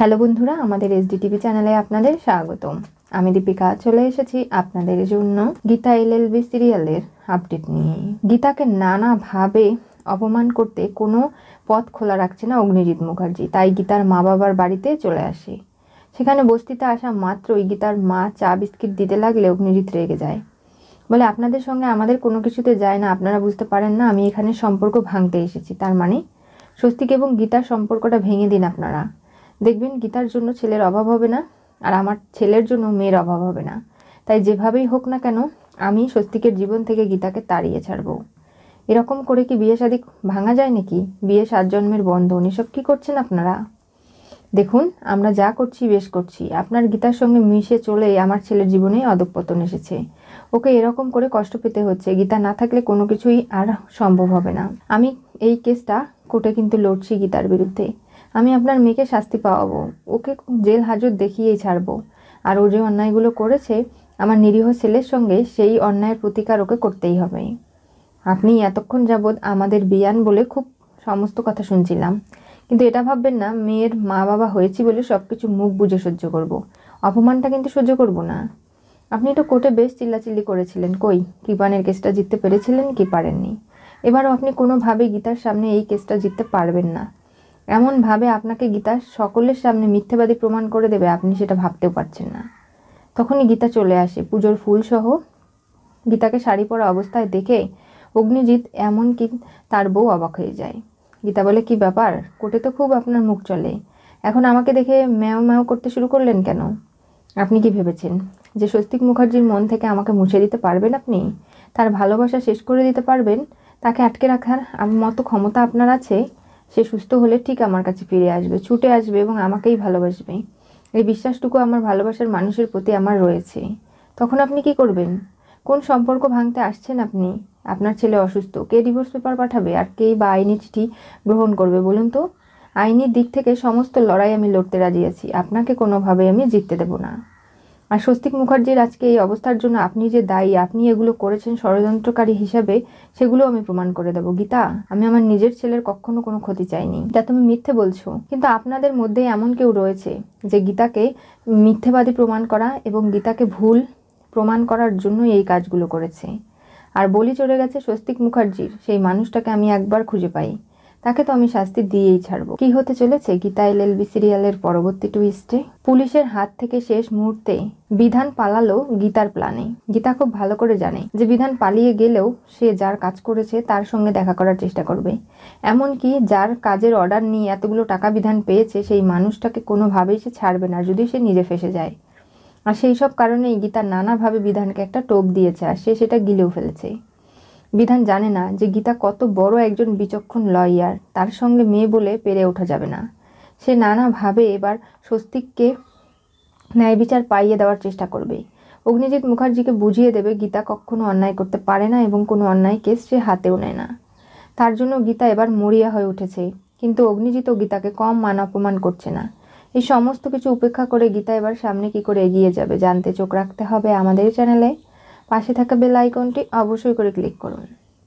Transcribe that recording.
Hello বন্ধুরা আমাদের TV চ্যানেলে আপনাদের স্বাগতম আমি দীপিকা চলে এসেছি আপনাদের জন্য গীতা এলএলবি সিরিয়ালের আপডেট নিয়ে গীতাকে নানাভাবে অপমান করতে কোনো পথ খোলা রাখছে না অগ্নিজিৎ মুখার্জি তাই গীতার মা বাবার বাড়িতে চলে আসে সেখানে বস্তিতে আসা মাত্রই গীতার মা চা বিস্কিট দিতে লাগলে অগ্নিজিৎ রেগে যায় বলে আপনাদের সঙ্গে আমাদের কোনো কিছুতে যায় না আপনারা বুঝতে পারেন না আমি এখানে সম্পর্ক ভাঙতে এসেছি তার মানে স্বস্তিক এবং গীতার সম্পর্কটা ভেঙে দিন আপনারা দেখবেন গীতার জন্য ছেলের অভাব হবে না আর আমার ছেলের জন্য মেয়ের অভাব হবে না তাই যেভাবেই হোক না কেন আমি স্বস্তিকের জীবন থেকে গীতাকে তাড়িয়ে ছাড়বো এরকম করে কি বিয়ে শাদি ভাঙা যায় নাকি বিয়ে সাত জন্মের বন্ধন এসব কী করছেন আপনারা দেখুন আমরা যা করছি বেশ করছি আপনার গীতার সঙ্গে মিশে চলে আমার ছেলের জীবনে অদপতন এসেছে ওকে এরকম করে কষ্ট পেতে হচ্ছে গীতা না থাকলে কোনো কিছুই আর সম্ভব হবে না আমি এই কেসটা কোর্টে কিন্তু লড়ছি গীতার বিরুদ্ধে আমি আপনার মেয়েকে শাস্তি পাওয়াবো ওকে জেল হাজত দেখিয়েই ছাড়বো আর ও যে অন্যায়গুলো করেছে আমার নিরীহ ছেলের সঙ্গে সেই অন্যায়ের প্রতিকার ওকে করতেই হবে আপনি এতক্ষণ যাবৎ আমাদের বিয়ান বলে খুব সমস্ত কথা শুনছিলাম কিন্তু এটা ভাববেন না মেয়ের মা বাবা হয়েছি বলে সব কিছু মুখ বুঝে সহ্য করব। অপমানটা কিন্তু সহ্য করব না আপনি তো কোর্টে বেশ চিল্লাচিল্লি করেছিলেন কই কিপানের কেসটা জিততে পেরেছিলেন কি পারেননি এবারও আপনি কোনোভাবে গীতার সামনে এই কেসটা জিততে পারবেন না এমনভাবে আপনাকে গীতা সকলের সামনে মিথ্যেবাদী প্রমাণ করে দেবে আপনি সেটা ভাবতেও পারছেন না তখনই গীতা চলে আসে পুজোর ফুলসহ গীতাকে শাড়ি পরা অবস্থায় দেখে অগ্নিজিৎ এমনকি তার বউ অবাক হয়ে যায় গীতা বলে কি ব্যাপার কোটে তো খুব আপনার মুখ চলে এখন আমাকে দেখে ম্যাও ম্যাও করতে শুরু করলেন কেন আপনি কি ভেবেছেন যে স্বস্তিক মুখার্জির মন থেকে আমাকে মুছে দিতে পারবেন আপনি তার ভালোবাসা শেষ করে দিতে পারবেন তাকে আটকে রাখার মতো ক্ষমতা আপনার আছে সে সুস্থ হলে ঠিক আমার কাছে ফিরে আসবে ছুটে আসবে এবং আমাকেই ভালোবাসবে এই বিশ্বাসটুকু আমার ভালোবাসার মানুষের প্রতি আমার রয়েছে তখন আপনি কি করবেন কোন সম্পর্ক ভাঙতে আসছেন আপনি আপনার ছেলে অসুস্থ কে ডিভোর্স পেপার পাঠাবে আর কে বা আইনি চিঠি গ্রহণ করবে বলুন তো আইনি দিক থেকে সমস্ত লড়াই আমি লড়তে রাজি আছি আপনাকে কোনোভাবে আমি জিততে দেব না আর স্বস্তিক মুখার্জির আজকে এই অবস্থার জন্য আপনি যে দায়ী আপনি এগুলো করেছেন ষড়যন্ত্রকারী হিসাবে সেগুলো আমি প্রমাণ করে দেবো গীতা আমি আমার নিজের ছেলের কখনো কোনো ক্ষতি চাইনি তা তুমি মিথ্যে বলছো কিন্তু আপনাদের মধ্যে এমন কেউ রয়েছে যে গীতাকে মিথ্যেবাদী প্রমাণ করা এবং গীতাকে ভুল প্রমাণ করার জন্য এই কাজগুলো করেছে আর বলি চলে গেছে স্বস্তিক মুখার্জির সেই মানুষটাকে আমি একবার খুঁজে পাই তাকে তো আমি শাস্তি দিয়েই ছাড়বো কি হতে চলেছে গীতা এল এলবি সিরিয়ালের পরবর্তী টুইস্টে পুলিশের হাত থেকে শেষ মুহূর্তে বিধান পালালো গীতার প্ল্যানে গীতা খুব ভালো করে জানে যে বিধান পালিয়ে গেলেও সে যার কাজ করেছে তার সঙ্গে দেখা করার চেষ্টা করবে এমনকি যার কাজের অর্ডার নিয়ে এতগুলো টাকা বিধান পেয়েছে সেই মানুষটাকে কোনোভাবেই সে ছাড়বে না যদি সে নিজে ফেসে যায় আর সেই সব কারণেই গীতা নানাভাবে বিধানকে একটা টোপ দিয়েছে আর সে সেটা গিলেও ফেলেছে বিধান জানে না যে গীতা কত বড় একজন বিচক্ষণ লয়ার তার সঙ্গে মেয়ে বলে পেরে ওঠা যাবে না সে নানাভাবে এবার স্বস্তিককে ন্যায় বিচার পাইয়ে দেওয়ার চেষ্টা করবে অগ্নিজিৎ মুখার্জিকে বুঝিয়ে দেবে গীতা কখনো অন্যায় করতে পারে না এবং কোনো অন্যায় কেস সে হাতেও নেয় না তার জন্য গীতা এবার মরিয়া হয়ে উঠেছে কিন্তু অগ্নিজিৎ ও গীতাকে কম মান অপমান করছে না এই সমস্ত কিছু উপেক্ষা করে গীতা এবার সামনে কি করে এগিয়ে যাবে জানতে চোখ রাখতে হবে আমাদের চ্যানেলে পাশে থাকা বেল আইকনটি অবশ্যই করে ক্লিক করুন